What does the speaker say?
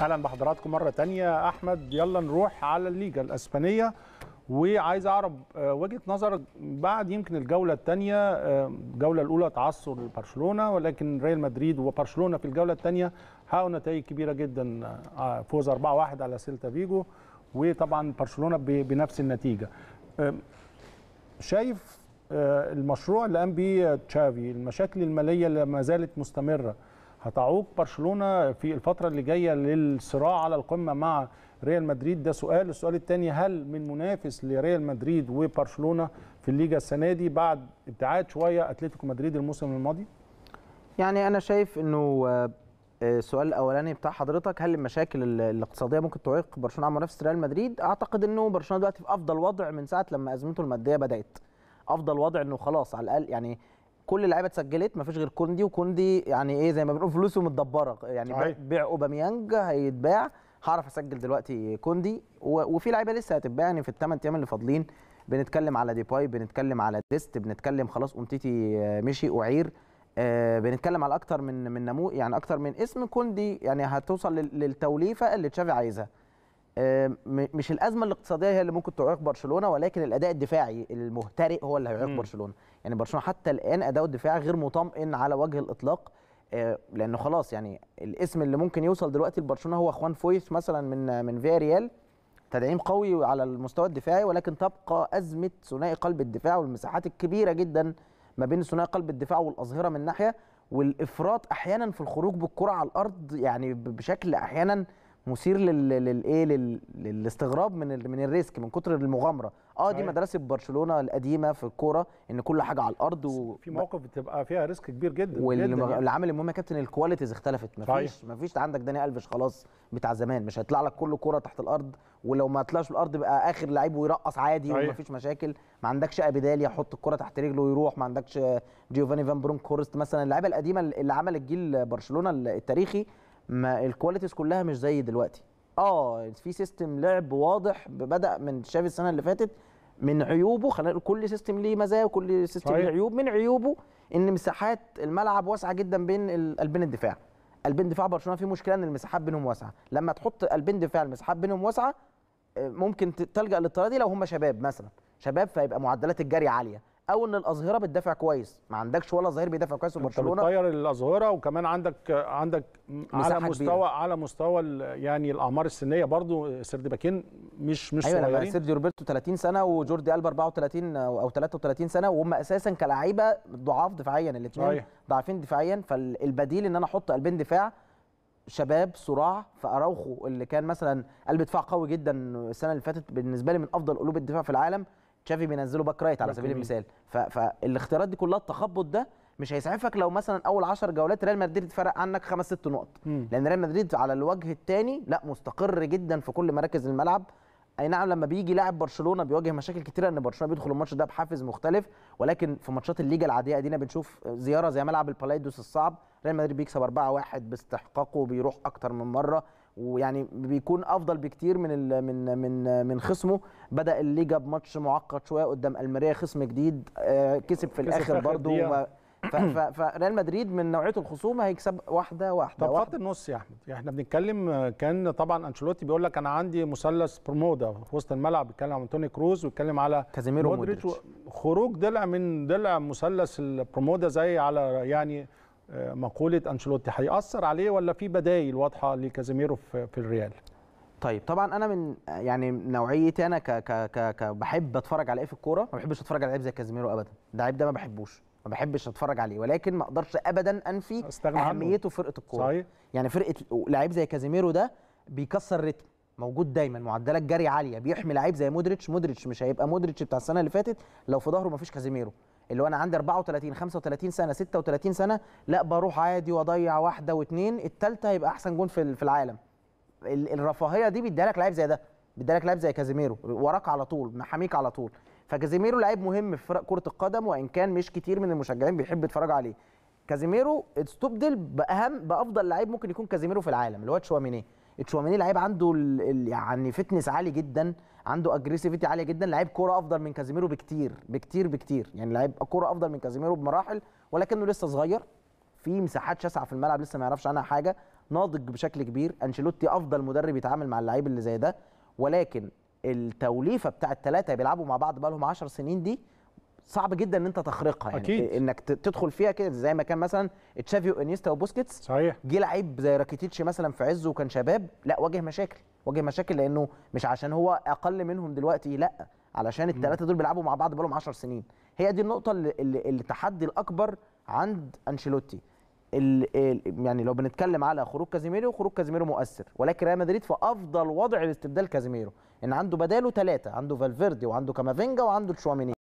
اهلا بحضراتكم مره تانية احمد يلا نروح على الليجا الاسبانيه وعايز اعرف آه، وجهه نظرك بعد يمكن الجوله الثانيه آه، الجوله الاولى تعثر برشلونه ولكن ريال مدريد وبرشلونه في الجوله الثانيه حققوا نتائج كبيره جدا آه، فوز 4-1 على سيلتا فيجو وطبعا برشلونه بنفس النتيجه شايف المشروع اللي قام بيه تشافي المشاكل الماليه اللي ما زالت مستمره هتعوق برشلونه في الفتره اللي جايه للصراع على القمه مع ريال مدريد ده سؤال السؤال الثاني هل من منافس لريال مدريد وبرشلونه في الليجا السنه دي بعد ابتعاد شويه اتلتيكو مدريد الموسم الماضي يعني انا شايف انه السؤال آه، آه، الاولاني بتاع حضرتك هل المشاكل الاقتصاديه ممكن تعيق برشلونه عن منافسه ريال مدريد اعتقد انه برشلونه دلوقتي في افضل وضع من ساعه لما ازمته الماديه بدات افضل وضع انه خلاص على الاقل يعني كل اللعيبه اتسجلت ما فيش غير كوندي وكوندي يعني ايه زي ما بنقول فلوسه متدبره يعني بيع اوباميانج هيتباع هعرف اسجل دلوقتي كوندي وفي لعيبه لسه هتتباع يعني في الثمان ايام اللي فاضلين بنتكلم على ديباي بنتكلم على ديست بنتكلم خلاص امتيتي مشي اعير آه، بنتكلم على اكتر من من نمو يعني اكتر من اسم كوندي يعني هتوصل للتوليفه اللي تشافي عايزها مش الازمه الاقتصاديه هي اللي ممكن تعيق برشلونه ولكن الاداء الدفاعي المهترئ هو اللي هيعيق برشلونه يعني برشلونه حتى الان اداؤه الدفاعي غير مطمئن على وجه الاطلاق آه، لانه خلاص يعني الاسم اللي ممكن يوصل دلوقتي لبرشلونه هو خوان فويس مثلا من من فيا ريال تدعيم قوي على المستوى الدفاعي ولكن تبقى ازمه ثنائي قلب الدفاع والمساحات الكبيره جدا ما بين ثنائي قلب الدفاع والاظهره من ناحيه والافراط احيانا في الخروج بالكره على الارض يعني بشكل احيانا مثير للايه للاستغراب من من الريسك من كتر المغامره اه دي أيوة. مدرسه برشلونه القديمه في الكوره ان كل حاجه على الارض و... في مواقف بتبقى فيها ريسك كبير جدا والعامل يعني. المهم يا كابتن الكواليتيز اختلفت ما فيش ما فيش عندك داني الفيش خلاص بتاع زمان مش هيطلع لك كل كوره تحت الارض ولو ما طلعش الارض بقى اخر لعيب ويرقص عادي وما فيش مشاكل ما عندكش ابيدال يحط الكوره تحت رجله ويروح ما عندكش جيوفاني فان برونك هورست مثلا اللعيبه القديمه اللي عملت جيل برشلونه التاريخي ما الكواليتيز كلها مش زي دلوقتي اه في سيستم لعب واضح بدا من شاف السنه اللي فاتت من عيوبه خلينا كل سيستم ليه مزايا وكل سيستم ليه عيوب من عيوبه ان مساحات الملعب واسعه جدا بين قلبين الدفاع قلبين دفاع برشلونه في مشكله ان المساحات بينهم واسعه لما تحط قلبين دفاع المساحات بينهم واسعه آه، ممكن تلجا للطريقه دي لو هم شباب مثلا شباب فيبقى معدلات الجري عاليه او ان الاظهره بتدافع كويس ما عندكش ولا ظهير بيدافع كويس في برشلونه بتطير الاظهره وكمان عندك عندك على مستوى كبيرة. على مستوى يعني الاعمار السنيه برضو سيرد باكين مش مش أيوة يعني صغيرين سيرجيو روبرتو 30 سنه وجوردي البا 34 او 33 سنه وهم اساسا كلاعيبه ضعاف دفاعيا الاثنين ضعيفين دفاعيا فالبديل ان انا احط قلبين دفاع شباب صراع فاراوخو اللي كان مثلا قلب دفاع قوي جدا السنه اللي فاتت بالنسبه لي من افضل قلوب الدفاع في العالم تشافي بينزله باك رايت على سبيل المثال فالاختيارات دي كلها التخبط ده مش هيسعفك لو مثلا اول 10 جولات ريال مدريد فرق عنك خمس ست نقط لان ريال مدريد على الوجه الثاني لا مستقر جدا في كل مراكز الملعب اي نعم لما بيجي لاعب برشلونه بيواجه مشاكل كتيره ان برشلونه بيدخل الماتش ده بحافز مختلف ولكن في ماتشات الليجا العاديه ادينا بنشوف زياره زي ملعب البلايدوس الصعب ريال مدريد بيكسب 4-1 باستحقاقه وبيروح اكتر من مره ويعني بيكون افضل بكتير من من من من خصمه بدا الليجا بماتش معقد شويه قدام الماريا خصم جديد آه، كسب في الاخر برضه فريال مدريد من نوعيه الخصوم هيكسب واحده واحده طب خط النص يا احمد يعني احنا بنتكلم كان طبعا انشيلوتي بيقول لك انا عندي مثلث برمودا في وسط الملعب بيتكلم عن توني كروز ويتكلم على كازيميرو مودريتش خروج ضلع من ضلع مثلث البرمودا زي على يعني مقوله انشيلوتي هيأثر عليه ولا في بدايل واضحه لكازيميرو في الريال؟ طيب طبعا انا من يعني نوعيتي انا ك ك ك, ك بحب اتفرج على ايه في الكوره ما بحبش اتفرج على لعيب زي كازيميرو ابدا ده لعيب ده ما بحبوش ما بحبش اتفرج عليه ولكن ما اقدرش ابدا انفي اهميته في فرقه الكوره صحيح. يعني فرقه لعيب زي كازيميرو ده بيكسر رتم موجود دايما معدلات جري عاليه بيحمي لعيب زي مودريتش مودريتش مش هيبقى مودريتش بتاع السنه اللي فاتت لو في ظهره ما فيش كازيميرو اللي هو انا عندي 34 35 سنه 36 سنه لا بروح عادي واضيع واحده واثنين الثالثه هيبقى احسن جون في في العالم الرفاهيه دي بيديها لك لعيب زي ده بيديها لك لعيب زي كازيميرو وراك على طول محاميك على طول فكازيميرو لعيب مهم في فرق كره القدم وان كان مش كتير من المشجعين بيحب يتفرج عليه كازيميرو استبدل باهم بافضل لعيب ممكن يكون كازيميرو في العالم اللي هو تشوامينيه تشواميني لعيب عنده يعني فتنس عالي جدا عنده اجريسيفيتي عاليه جدا لعيب كوره افضل من كازيميرو بكتير بكتير بكتير يعني لعيب كوره افضل من كازيميرو بمراحل ولكنه لسه صغير في مساحات شاسعه في الملعب لسه ما يعرفش عنها حاجه ناضج بشكل كبير انشيلوتي افضل مدرب يتعامل مع اللعيب اللي زي ده ولكن التوليفه بتاع الثلاثه بيلعبوا مع بعض بقى لهم 10 سنين دي صعب جدا ان انت تخرقها يعني أكيد. انك تدخل فيها كده زي ما كان مثلا تشافي وانيستا وبوسكيتس صحيح جه لعيب زي راكيتيتش مثلا في عزه وكان شباب لا واجه مشاكل واجه مشاكل لانه مش عشان هو اقل منهم دلوقتي لا علشان الثلاثه دول بيلعبوا مع بعض بقالهم 10 سنين هي دي النقطه اللي, اللي التحدي الاكبر عند انشيلوتي يعني لو بنتكلم على خروج كازيميرو خروج كازيميرو مؤثر ولكن ريال مدريد في افضل وضع لاستبدال كازيميرو ان عنده بداله ثلاثه عنده فالفيردي وعنده كامافينجا وعنده تشواميني